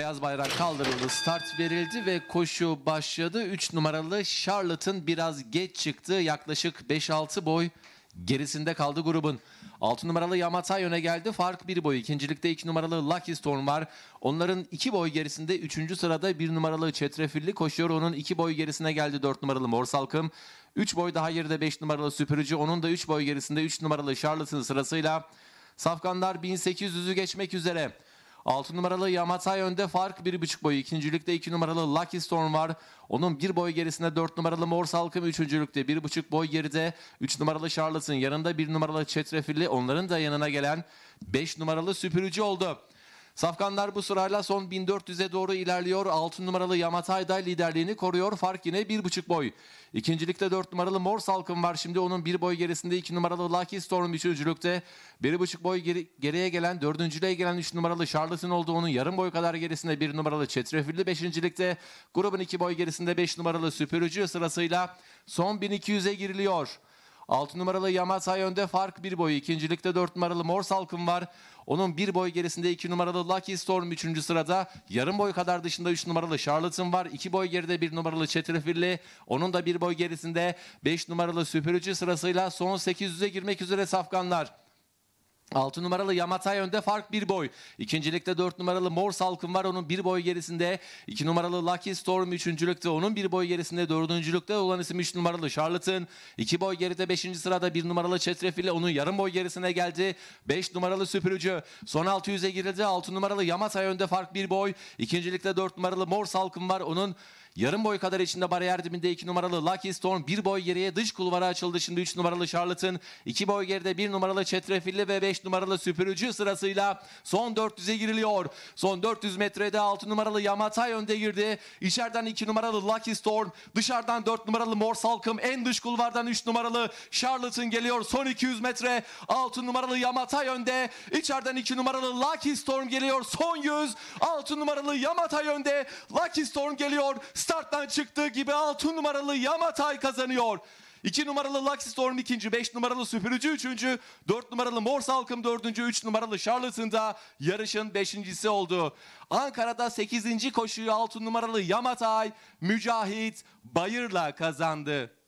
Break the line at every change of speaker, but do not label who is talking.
Beyaz bayrak kaldırıldı, start verildi ve koşu başladı. 3 numaralı Charlotte'ın biraz geç çıktı. Yaklaşık 5-6 boy gerisinde kaldı grubun. 6 numaralı Yamatay öne geldi. Fark 1 boy. İkincilikte 2 iki numaralı Lucky Storm var. Onların 2 boy gerisinde 3. sırada 1 numaralı Çetrefilli koşuyor. Onun 2 boy gerisine geldi 4 numaralı Mor Salkım. 3 boy daha geride 5 numaralı Süpürücü. Onun da 3 boy gerisinde 3 numaralı Charlotte'ın sırasıyla Safkanlar 1800'ü geçmek üzere. 6 numaralı Yamatay önde fark 1.5 boyu. İkincilikte 2 iki numaralı Lucky Storm var. Onun bir boy gerisinde 4 numaralı Mor Salkım üçüncülükte. 1.5 boy geride 3 numaralı Charlotte'ın yanında 1 numaralı Çetrefilli. Onların da yanına gelen 5 numaralı Süpürücü oldu. Safkanlar bu sırayla son 1400'e doğru ilerliyor. 6 numaralı Yamatay da liderliğini koruyor. Fark yine 1,5 boy. İkincilikte 4 numaralı Mor salkın var. Şimdi onun 1 boy gerisinde 2 numaralı Lucky Storm üçüncülükte. 1,5 boy geri, geriye gelen dördüncülüğe gelen 3 numaralı Charlotte'ın olduğu onun yarım boy kadar gerisinde 1 numaralı Çetrefilli beşincilikte. Grubun 2 boy gerisinde 5 numaralı Süpürücü sırasıyla son 1200'e giriliyor. 6 numaralı Yamasay önde fark bir boyu. İkincilikte 4 numaralı Mor Salkım var. Onun bir boy gerisinde 2 numaralı Lucky Storm 3. sırada. Yarım boy kadar dışında 3 numaralı Charlatan var. 2 boy geride 1 numaralı Çetrefilli. Onun da bir boy gerisinde 5 numaralı Süpürücü sırasıyla son 800'e girmek üzere safkanlar. 6 numaralı Yamatay önde fark bir boy. İkincilikte 4 numaralı Mor Salkın var onun bir boy gerisinde. 2 numaralı Lucky Storm üçüncülükte onun bir boy gerisinde. Dördüncülükte olan isim 3 numaralı Charlotte'ın. 2 boy geride 5. sırada 1 numaralı Çetrefil'le onun yarım boy gerisine geldi. 5 numaralı Süpürücü son 600'e girildi. 6 numaralı Yamatay önde fark bir boy. İkincilikte 4 numaralı Mor Salkın var onun Yarım boy kadar içinde bariyer dibinde 2 numaralı Lucky Storm bir boy geriye dış kulvara açıldı. Şimdi 3 numaralı Charlotte'ın 2 boy geride 1 numaralı Çetrefilli ve 5 numaralı Süpürücü
sırasıyla son 400'e giriliyor. Son 400 metrede 6 numaralı Yamatay önde girdi. İçeriden 2 numaralı Lucky Storm, dışarıdan 4 numaralı Mor Salkım, en dış kulvardan 3 numaralı Charlotte'ın geliyor. Son 200 metre 6 numaralı Yamatay önde. İçeriden 2 numaralı Lucky Storm geliyor. Son 100 6 numaralı Yamatay önde. Lucky Storm geliyor starttan çıktığı gibi 6 numaralı Yamatay kazanıyor. 2 numaralı Laxistorm 2. 5 numaralı Süpürücü 3. 4 numaralı Mor Salkım 4. 3 numaralı Charlotte'ın da yarışın 5.si oldu. Ankara'da 8. koşuyu 6 numaralı Yamatay Mücahit Bayır'la kazandı.